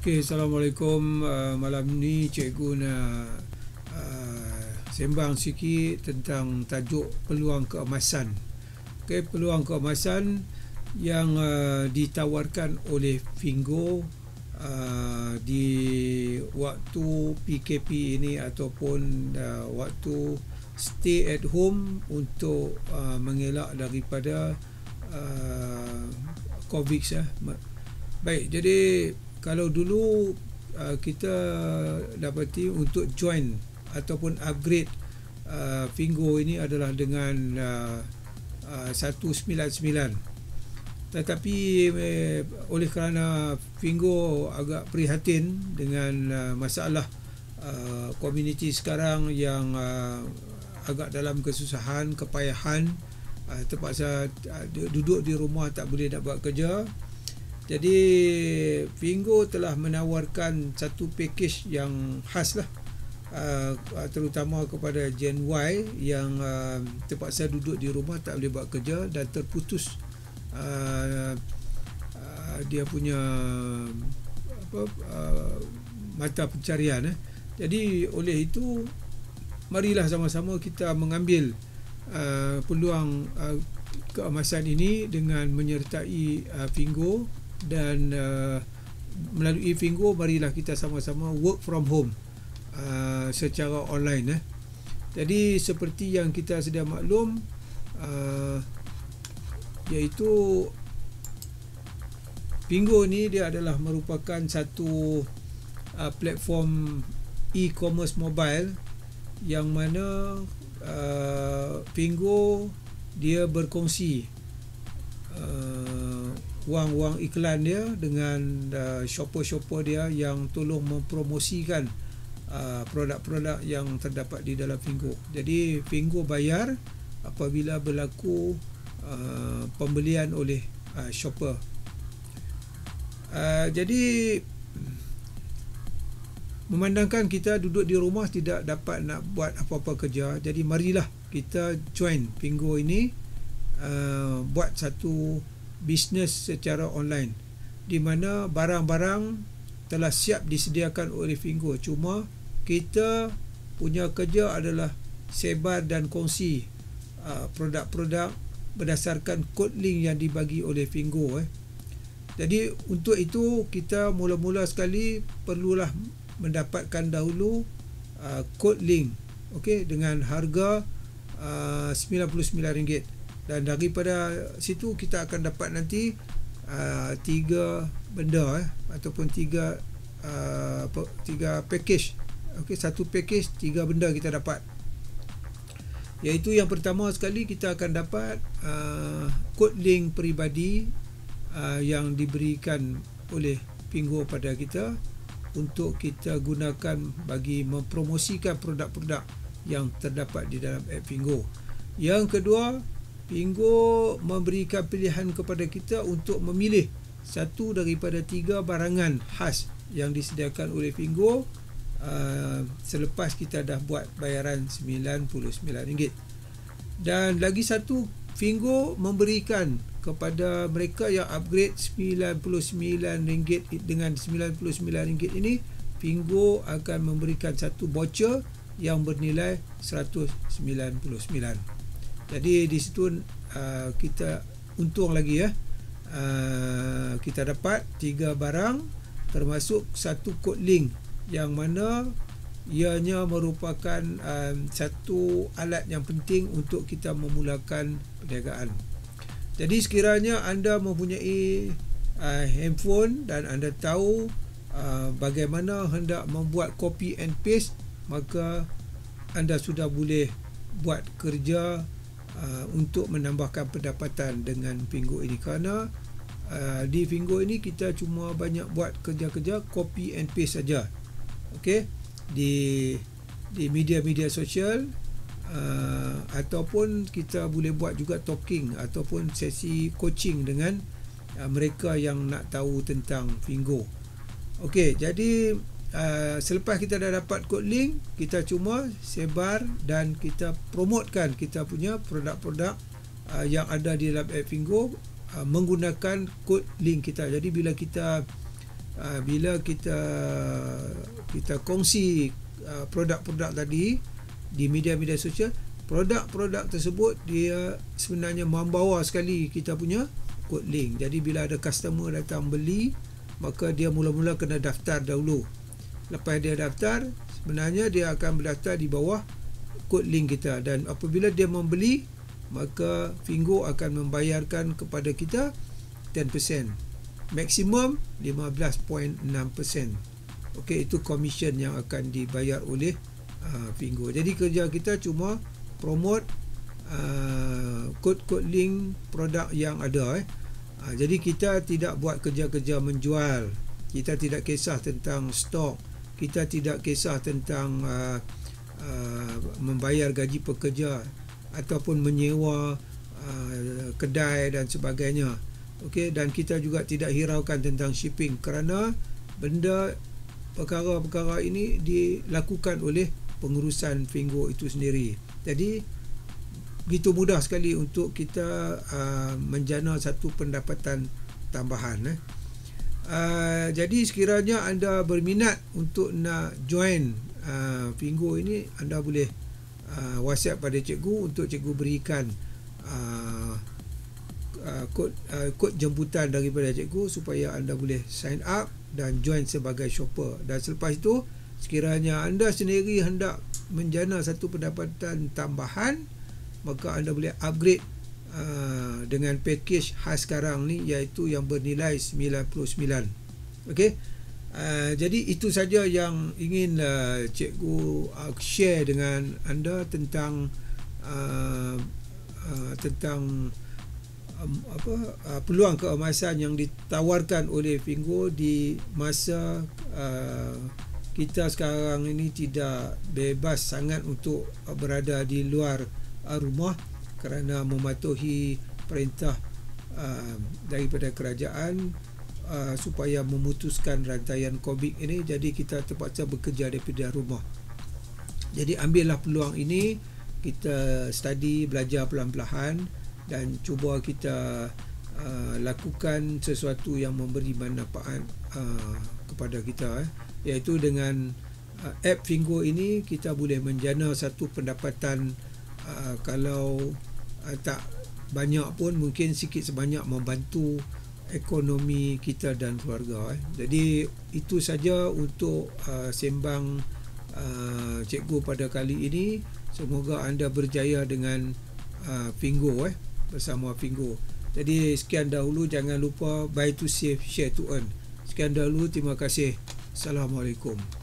Okey, Assalamualaikum. Uh, malam ni cikgu nak uh, sembang sikit tentang tajuk peluang keemasan. Okey, peluang keemasan yang uh, ditawarkan oleh Fingo uh, di waktu PKP ini ataupun uh, waktu stay at home untuk uh, mengelak daripada uh, COVID. Ya. Baik, jadi kalau dulu uh, kita dapati untuk join ataupun upgrade uh, Fingo ini adalah dengan uh, uh, 199 tetapi uh, oleh kerana Fingo agak prihatin dengan uh, masalah uh, community sekarang yang uh, agak dalam kesusahan kepayahan uh, terpaksa uh, duduk di rumah tak boleh nak buat kerja jadi Pingo telah menawarkan satu package yang khas lah uh, uh, terutama kepada Gen Y yang uh, terpaksa duduk di rumah tak boleh buat kerja dan terputus uh, uh, dia punya apa, uh, mata pencarian eh. jadi oleh itu marilah sama-sama kita mengambil uh, peluang uh, keemasan ini dengan menyertai uh, Fingo dan uh, melalui Fingo marilah kita sama-sama work from home uh, secara online eh. Jadi seperti yang kita sedia maklum uh, iaitu Fingo ni dia adalah merupakan satu uh, platform e-commerce mobile yang mana uh, dia berkongsi uh, wang-wang iklan dia dengan uh, shopper-shopper dia yang tolong mempromosikan uh, produk-produk yang terdapat di dalam Pingo. Jadi Pingo bayar apabila berlaku uh, pembelian oleh uh, shopper. Uh, jadi memandangkan kita duduk di rumah tidak dapat nak buat apa-apa kerja, jadi marilah kita join Pingo ini uh, buat satu bisnes secara online di mana barang-barang telah siap disediakan oleh Fingo cuma kita punya kerja adalah sebar dan kongsi uh, produk-produk berdasarkan kod link yang dibagi oleh Fingo eh. jadi untuk itu kita mula-mula sekali perlulah mendapatkan dahulu uh, kod link okay, dengan harga uh, RM99 dan daripada situ kita akan dapat nanti uh, tiga benda eh, ataupun tiga uh, tiga package okay satu package tiga benda kita dapat iaitu yang pertama sekali kita akan dapat uh, kod link peribadi uh, yang diberikan oleh Pingo pada kita untuk kita gunakan bagi mempromosikan produk-produk yang terdapat di dalam app Pingo. Yang kedua, Pinggo memberikan pilihan kepada kita untuk memilih satu daripada tiga barangan khas yang disediakan oleh Pinggo uh, selepas kita dah buat bayaran RM99. Dan lagi satu, Pinggo memberikan kepada mereka yang upgrade RM99 dengan RM99 ini Pinggo akan memberikan satu voucher yang bernilai 199. Jadi di situ uh, kita untung lagi ya. Uh, kita dapat tiga barang termasuk satu kod link yang mana ianya merupakan um, satu alat yang penting untuk kita memulakan perniagaan. Jadi sekiranya anda mempunyai uh, handphone dan anda tahu uh, bagaimana hendak membuat copy and paste maka anda sudah boleh buat kerja Uh, untuk menambahkan pendapatan dengan pinggul ini kerana uh, di Vingo ini kita cuma banyak buat kerja-kerja copy and paste saja. Okey. Di di media-media sosial uh, ataupun kita boleh buat juga talking ataupun sesi coaching dengan uh, mereka yang nak tahu tentang Vingo. Okey, jadi uh, selepas kita dah dapat kod link kita cuma sebar dan kita promotkan kita punya produk-produk uh, yang ada di dalam Appingo uh, ah, menggunakan kod link kita jadi bila kita uh, bila kita kita kongsi uh, produk-produk tadi di media-media sosial produk-produk tersebut dia sebenarnya membawa sekali kita punya kod link jadi bila ada customer datang beli maka dia mula-mula kena daftar dahulu lepas dia daftar sebenarnya dia akan berdaftar di bawah kod link kita dan apabila dia membeli maka Fingo akan membayarkan kepada kita 10% maksimum 15.6% ok itu komisen yang akan dibayar oleh uh, Fingo jadi kerja kita cuma promote uh, kod-kod uh, link produk yang ada eh. uh, jadi kita tidak buat kerja-kerja menjual kita tidak kisah tentang stok kita tidak kisah tentang uh, uh, membayar gaji pekerja ataupun menyewa uh, kedai dan sebagainya. okay? dan kita juga tidak hiraukan tentang shipping kerana benda perkara-perkara ini dilakukan oleh pengurusan Fingo itu sendiri. Jadi begitu mudah sekali untuk kita uh, menjana satu pendapatan tambahan eh. Ah, jadi sekiranya anda berminat untuk nak join uh, ah, Pingo ini anda boleh uh, WhatsApp pada cikgu untuk cikgu berikan uh, uh, kod uh, kod jemputan daripada cikgu supaya anda boleh sign up dan join sebagai shopper dan selepas itu sekiranya anda sendiri hendak menjana satu pendapatan tambahan maka anda boleh upgrade Ah, dengan package khas sekarang ni iaitu yang bernilai 99. Okey. Uh, jadi itu saja yang ingin uh, cikgu uh, share dengan anda tentang uh, uh, tentang um, apa uh, peluang keemasan yang ditawarkan oleh Fingo di masa uh, kita sekarang ini tidak bebas sangat untuk berada di luar rumah kerana mematuhi perintah uh, daripada kerajaan uh, supaya memutuskan rantaian COVID ini jadi kita terpaksa bekerja daripada rumah jadi ambillah peluang ini kita study belajar pelan-pelan dan cuba kita uh, lakukan sesuatu yang memberi manfaat uh, kepada kita eh. iaitu dengan uh, app Fingo ini kita boleh menjana satu pendapatan uh, kalau uh, tak banyak pun mungkin sikit sebanyak membantu ekonomi kita dan keluarga eh. jadi itu saja untuk uh, sembang uh, cikgu pada kali ini semoga anda berjaya dengan uh, Fingo eh, bersama Fingo jadi sekian dahulu jangan lupa buy to save share to earn sekian dahulu terima kasih Assalamualaikum